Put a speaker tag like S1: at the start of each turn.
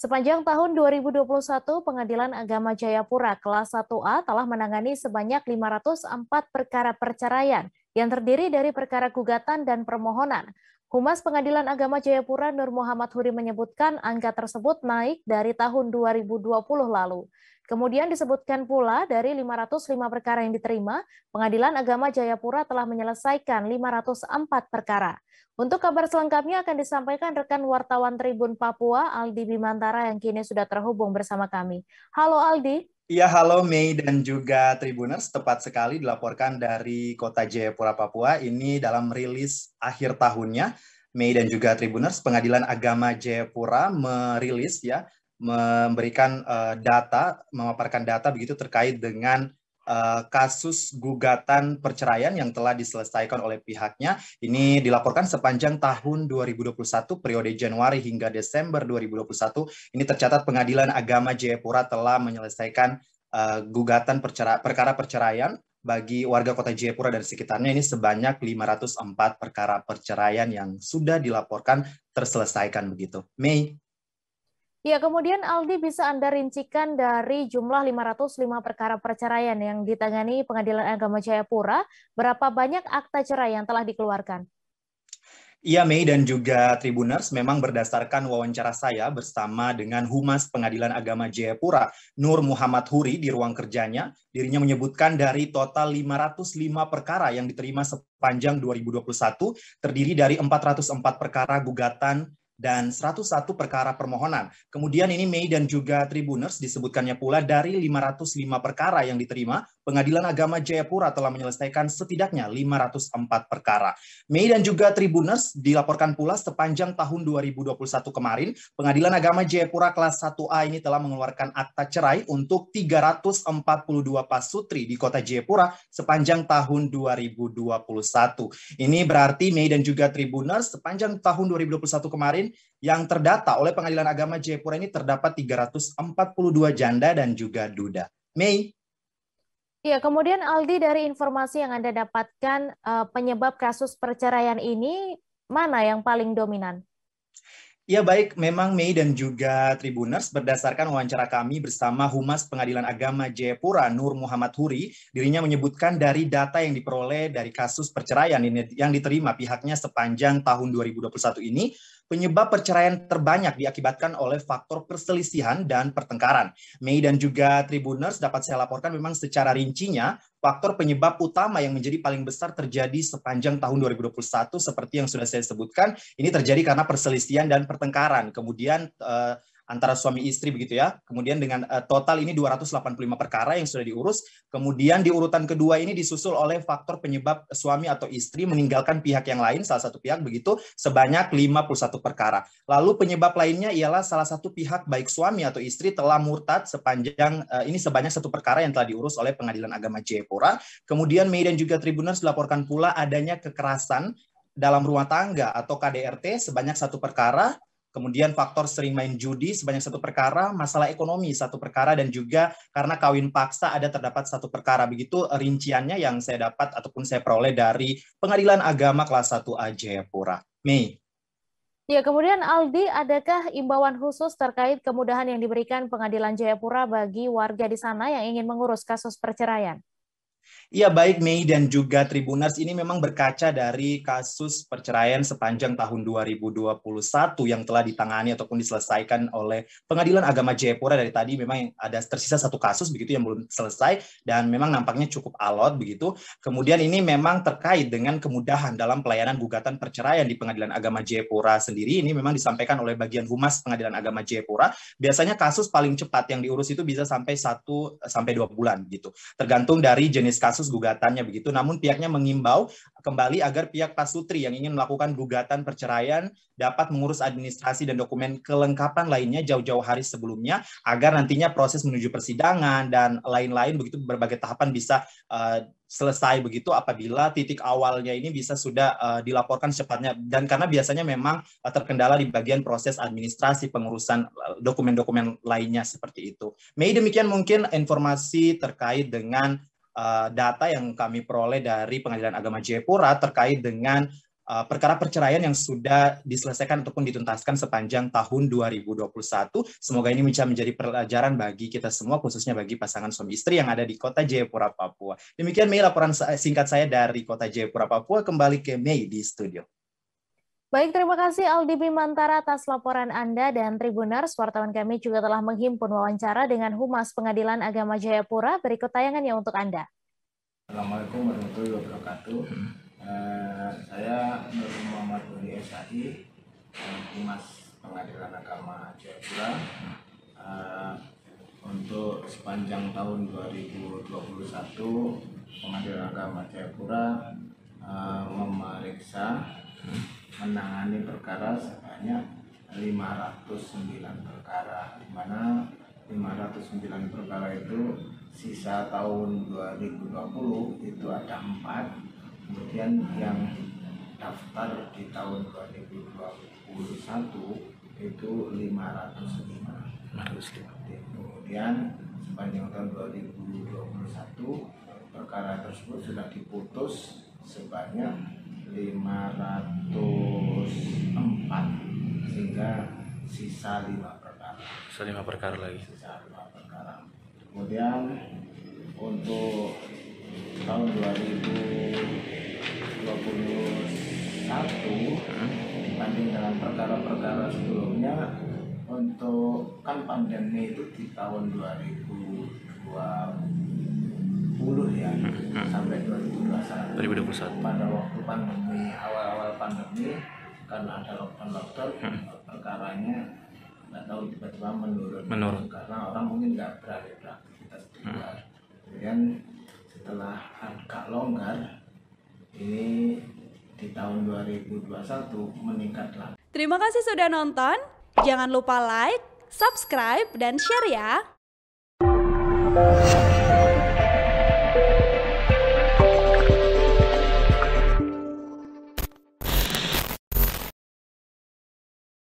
S1: Sepanjang tahun 2021, Pengadilan Agama Jayapura kelas 1A telah menangani sebanyak 504 perkara perceraian yang terdiri dari perkara gugatan dan permohonan. Humas Pengadilan Agama Jayapura Nur Muhammad Huri menyebutkan angka tersebut naik dari tahun 2020 lalu. Kemudian disebutkan pula dari 505 perkara yang diterima, Pengadilan Agama Jayapura telah menyelesaikan 504 perkara. Untuk kabar selengkapnya akan disampaikan rekan wartawan Tribun Papua, Aldi Bimantara, yang kini sudah terhubung bersama kami. Halo Aldi.
S2: Iya, halo Mei dan juga Tribuners. Tepat sekali dilaporkan dari Kota Jayapura, Papua. Ini dalam rilis akhir tahunnya, Mei dan juga Tribuners, Pengadilan Agama Jayapura merilis ya, memberikan uh, data, memaparkan data begitu terkait dengan Eh, kasus gugatan perceraian yang telah diselesaikan oleh pihaknya. Ini dilaporkan sepanjang tahun 2021 periode Januari hingga Desember 2021. Ini tercatat Pengadilan Agama Jayapura telah menyelesaikan uh, gugatan percera perkara perceraian bagi warga kota Jayapura dan sekitarnya ini sebanyak 504 perkara perceraian yang sudah dilaporkan terselesaikan begitu. Mei
S1: Ya, kemudian Aldi bisa Anda rincikan dari jumlah 505 perkara perceraian yang ditangani Pengadilan Agama Jayapura, berapa banyak akta cerai yang telah dikeluarkan?
S2: Iya Mei dan juga Tribuners memang berdasarkan wawancara saya bersama dengan Humas Pengadilan Agama Jayapura Nur Muhammad Huri di ruang kerjanya dirinya menyebutkan dari total 505 perkara yang diterima sepanjang 2021 terdiri dari 404 perkara gugatan dan 101 perkara permohonan. Kemudian ini Mei dan juga Tribuners disebutkannya pula dari 505 perkara yang diterima Pengadilan Agama Jayapura telah menyelesaikan setidaknya 504 perkara. Mei dan juga Tribuners dilaporkan pula sepanjang tahun 2021 kemarin, Pengadilan Agama Jayapura kelas 1A ini telah mengeluarkan akta cerai untuk 342 pasutri di kota Jayapura sepanjang tahun 2021. Ini berarti Mei dan juga Tribuners sepanjang tahun 2021 kemarin yang terdata oleh Pengadilan Agama Jayapura ini terdapat 342 janda dan juga duda. Mei
S1: Ya, kemudian Aldi dari informasi yang Anda dapatkan eh, penyebab kasus perceraian ini mana yang paling dominan?
S2: Ya baik, memang Mei dan juga Tribuners berdasarkan wawancara kami bersama Humas Pengadilan Agama Jayapura Nur Muhammad Huri, dirinya menyebutkan dari data yang diperoleh dari kasus perceraian yang diterima pihaknya sepanjang tahun 2021 ini, penyebab perceraian terbanyak diakibatkan oleh faktor perselisihan dan pertengkaran. Mei dan juga Tribuners dapat saya laporkan memang secara rincinya faktor penyebab utama yang menjadi paling besar terjadi sepanjang tahun 2021 seperti yang sudah saya sebutkan, ini terjadi karena perselisihan dan pertengkaran. Kemudian uh, antara suami istri begitu ya. Kemudian dengan uh, total ini 285 perkara yang sudah diurus. Kemudian di urutan kedua ini disusul oleh faktor penyebab suami atau istri meninggalkan pihak yang lain, salah satu pihak begitu sebanyak 51 perkara. Lalu penyebab lainnya ialah salah satu pihak baik suami atau istri telah murtad sepanjang uh, ini sebanyak satu perkara yang telah diurus oleh Pengadilan Agama Jayapura. Kemudian Mei dan juga Tribuners dilaporkan pula adanya kekerasan dalam rumah tangga atau KDRT sebanyak satu perkara Kemudian faktor sering main judi sebanyak satu perkara, masalah ekonomi satu perkara, dan juga karena kawin paksa ada terdapat satu perkara. Begitu eh, rinciannya yang saya dapat ataupun saya peroleh dari Pengadilan Agama Kelas 1 A Jayapura. Mei.
S1: Ya, kemudian Aldi, adakah imbauan khusus terkait kemudahan yang diberikan Pengadilan Jayapura bagi warga di sana yang ingin mengurus kasus perceraian?
S2: Iya baik Mei dan juga Tribunas ini memang berkaca dari kasus perceraian sepanjang tahun 2021 yang telah ditangani ataupun diselesaikan oleh Pengadilan Agama Jayapura dari tadi memang ada tersisa satu kasus begitu yang belum selesai dan memang nampaknya cukup alot begitu. Kemudian ini memang terkait dengan kemudahan dalam pelayanan gugatan perceraian di Pengadilan Agama Jayapura sendiri ini memang disampaikan oleh bagian humas Pengadilan Agama Jayapura. Biasanya kasus paling cepat yang diurus itu bisa sampai satu sampai dua bulan gitu. Tergantung dari jenis kasus kasus gugatannya begitu. Namun pihaknya mengimbau kembali agar pihak pasutri yang ingin melakukan gugatan perceraian dapat mengurus administrasi dan dokumen kelengkapan lainnya jauh-jauh hari sebelumnya agar nantinya proses menuju persidangan dan lain-lain begitu berbagai tahapan bisa uh, selesai begitu apabila titik awalnya ini bisa sudah uh, dilaporkan secepatnya dan karena biasanya memang uh, terkendala di bagian proses administrasi pengurusan dokumen-dokumen lainnya seperti itu. Mei demikian mungkin informasi terkait dengan Eh, data yang kami peroleh dari Pengadilan Agama Jayapura terkait dengan eh, perkara perceraian yang sudah diselesaikan ataupun dituntaskan sepanjang tahun 2021. Semoga ini bisa menjadi pelajaran bagi kita semua, khususnya bagi pasangan suami istri yang ada di kota Jayapura, Papua. Demikian Mei laporan singkat saya dari kota Jayapura, Papua. Kembali ke Mei di studio.
S1: Baik, terima kasih Aldi Bimantara atas laporan Anda dan Tribuners. Wartawan kami juga telah menghimpun wawancara dengan Humas Pengadilan Agama Jayapura. Berikut tayangannya untuk Anda.
S3: Assalamualaikum warahmatullahi wabarakatuh. Eh, saya Nur Muhammad Budi SHI, eh, Humas Pengadilan Agama Jayapura. Eh, untuk sepanjang tahun 2021, Pengadilan Agama Jayapura eh, memeriksa menangani perkara sebanyak 509 perkara di mana 509 perkara itu sisa tahun 2020 itu ada empat kemudian yang daftar di tahun 2021 itu 505 kemudian sepanjang tahun 2021 perkara tersebut sudah diputus sebanyak 504 sehingga sisa 5 perkara. Sisa 5 perkara lagi. Sisa 5 perkara. Kemudian untuk tahun 2021 dibanding hmm? dengan perkara-perkara sebelumnya untuk kan pandemi itu di tahun 2020 2020 ya hmm, hmm. sampai 2021. 2021. Pada waktu pandemi awal-awal pandemi karena ada lockdown lockdown hmm. perkaranya nggak tahu tiba-tiba menurun. Menurun. Karena orang mungkin nggak berani beraktivitas di luar. Kemudian setelah agak longgar ini di tahun 2021
S1: meningkat lagi. Terima kasih sudah nonton. Jangan lupa like, subscribe, dan share ya.